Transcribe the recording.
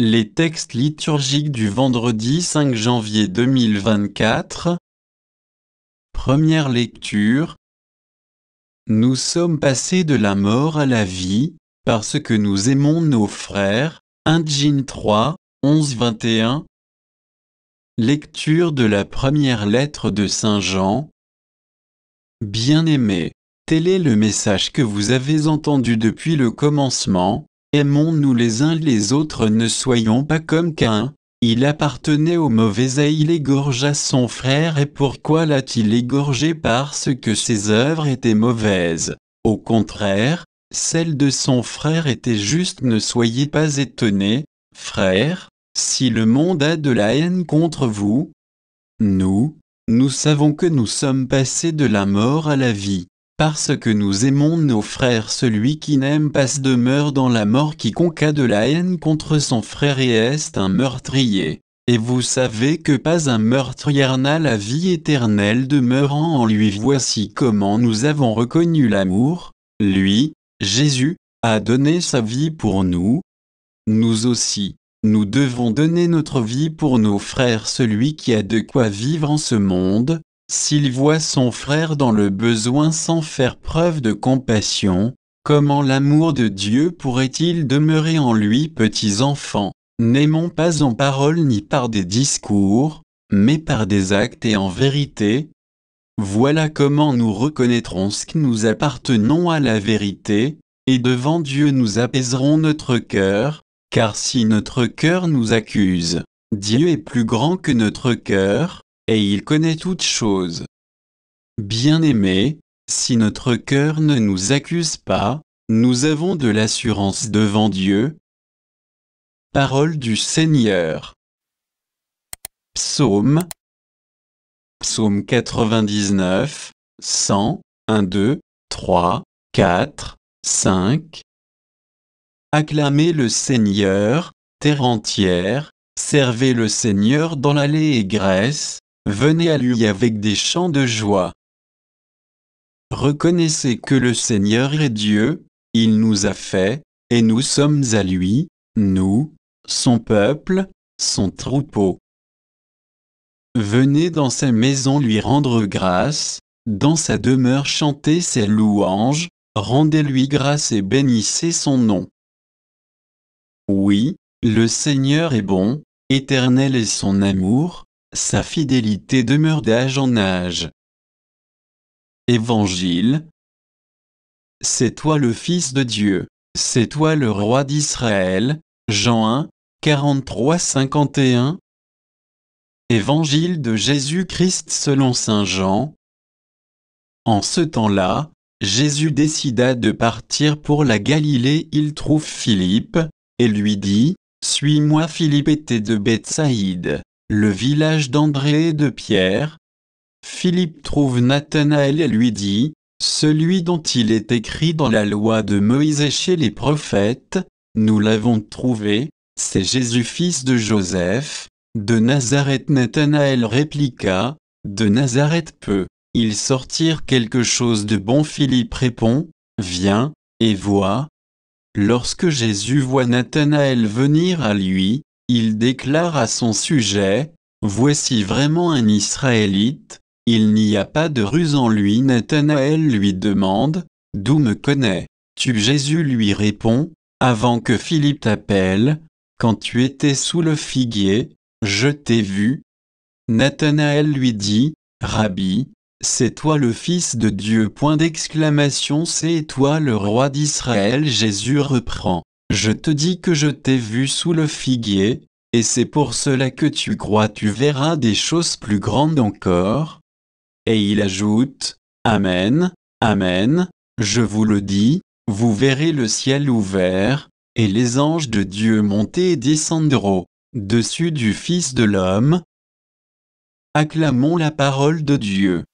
Les textes liturgiques du vendredi 5 janvier 2024 Première lecture Nous sommes passés de la mort à la vie, parce que nous aimons nos frères. 1 Jean 3, 11-21 Lecture de la première lettre de Saint Jean Bien-aimés, tel est le message que vous avez entendu depuis le commencement, Aimons-nous les uns les autres ne soyons pas comme qu'un, Il appartenait au mauvais et il égorgea son frère et pourquoi l'a-t-il égorgé Parce que ses œuvres étaient mauvaises. Au contraire, celles de son frère étaient justes ne soyez pas étonnés, frère, si le monde a de la haine contre vous. Nous, nous savons que nous sommes passés de la mort à la vie. Parce que nous aimons nos frères celui qui n'aime pas demeure dans la mort quiconque a de la haine contre son frère et est un meurtrier. Et vous savez que pas un meurtrier n'a la vie éternelle demeurant en lui voici comment nous avons reconnu l'amour, lui, Jésus, a donné sa vie pour nous. Nous aussi, nous devons donner notre vie pour nos frères celui qui a de quoi vivre en ce monde, s'il voit son frère dans le besoin sans faire preuve de compassion, comment l'amour de Dieu pourrait-il demeurer en lui petits enfants N'aimons pas en paroles ni par des discours, mais par des actes et en vérité. Voilà comment nous reconnaîtrons ce que nous appartenons à la vérité, et devant Dieu nous apaiserons notre cœur, car si notre cœur nous accuse, Dieu est plus grand que notre cœur, et il connaît toutes choses. Bien-aimés, si notre cœur ne nous accuse pas, nous avons de l'assurance devant Dieu. Parole du Seigneur. Psaume Psaume 99, 100, 1, 2, 3, 4, 5. Acclamez le Seigneur, terre entière, servez le Seigneur dans l'allée et graisse, venez à lui avec des chants de joie. Reconnaissez que le Seigneur est Dieu, il nous a fait, et nous sommes à lui, nous, son peuple, son troupeau. Venez dans sa maison lui rendre grâce, dans sa demeure chanter ses louanges, rendez-lui grâce et bénissez son nom. Oui, le Seigneur est bon, éternel est son amour, sa fidélité demeure d'âge en âge. Évangile C'est toi le Fils de Dieu, c'est toi le Roi d'Israël, Jean 1, 43-51 Évangile de Jésus-Christ selon Saint Jean En ce temps-là, Jésus décida de partir pour la Galilée. Il trouve Philippe, et lui dit, Suis-moi Philippe était de Bethsaïde le village d'André et de Pierre. Philippe trouve Nathanaël et lui dit, Celui dont il est écrit dans la loi de Moïse et chez les prophètes, nous l'avons trouvé, c'est Jésus fils de Joseph, de Nazareth Nathanaël répliqua, De Nazareth peut il sortir quelque chose de bon Philippe répond, Viens, et vois. Lorsque Jésus voit Nathanaël venir à lui, il déclare à son sujet, Voici vraiment un Israélite, il n'y a pas de ruse en lui. Nathanaël lui demande, D'où me connais-tu Jésus lui répond, Avant que Philippe t'appelle, quand tu étais sous le figuier, je t'ai vu. Nathanaël lui dit, Rabbi, c'est toi le Fils de Dieu. Point d'exclamation, c'est toi le roi d'Israël. Jésus reprend. Je te dis que je t'ai vu sous le figuier, et c'est pour cela que tu crois tu verras des choses plus grandes encore. Et il ajoute, Amen, Amen, je vous le dis, vous verrez le ciel ouvert, et les anges de Dieu monter et descendre au dessus du Fils de l'homme. Acclamons la parole de Dieu.